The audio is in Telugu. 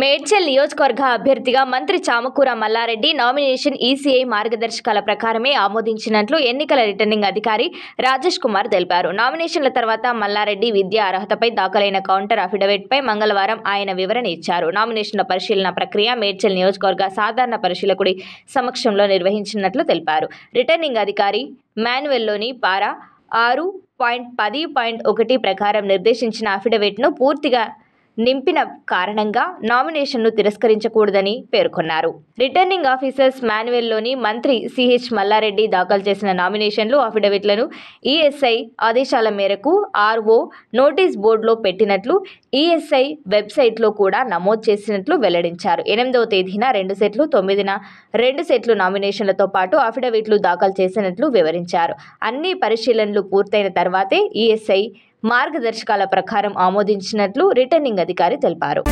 మేడ్చల్ నియోజకవర్గ అభ్యర్థిగా మంత్రి చామకూర మల్లారెడ్డి నామినేషన్ ఈసీఐ మార్గదర్శకాల ప్రకారమే ఆమోదించినట్లు ఎన్నికల రిటర్నింగ్ అధికారి రాజేష్ కుమార్ తెలిపారు నామినేషన్ల తర్వాత మల్లారెడ్డి విద్యా అర్హతపై దాఖలైన కౌంటర్ అఫిడవిట్పై మంగళవారం ఆయన వివరణ ఇచ్చారు నామినేషన్ల పరిశీలన ప్రక్రియ మేడ్చల్ నియోజకవర్గ సాధారణ పరిశీలకుడి సమక్షంలో నిర్వహించినట్లు తెలిపారు రిటర్నింగ్ అధికారి మాన్యువల్లోని పారా ఆరు పాయింట్ పది పాయింట్ ఒకటి ప్రకారం నిర్దేశించిన అఫిడవిట్ను పూర్తిగా నింపిన కారణంగా నామినేషన్ను తిరస్కరించకూడదని పేర్కొన్నారు రిటర్నింగ్ ఆఫీసర్స్ మాన్యువల్లోని మంత్రి సిహెచ్ మల్లారెడ్డి దాఖలు చేసిన నామినేషన్లు అఫిడవిట్లను ఈఎస్ఐ ఆదేశాల మేరకు ఆర్ఓ నోటీస్ బోర్డులో పెట్టినట్లు ఈఎస్ఐ వెబ్సైట్లో కూడా నమోదు చేసినట్లు వెల్లడించారు ఎనిమిదవ తేదీన రెండు సెట్లు తొమ్మిదిన రెండు సెట్లు నామినేషన్లతో పాటు అఫిడవిట్లు దాఖలు చేసినట్లు వివరించారు అన్ని పరిశీలనలు పూర్తయిన తర్వాతే ఈఎస్ఐ మార్గదర్శకాల ప్రకారం ఆమోదించినట్లు రిటర్నింగ్ అధికారి తెలిపారు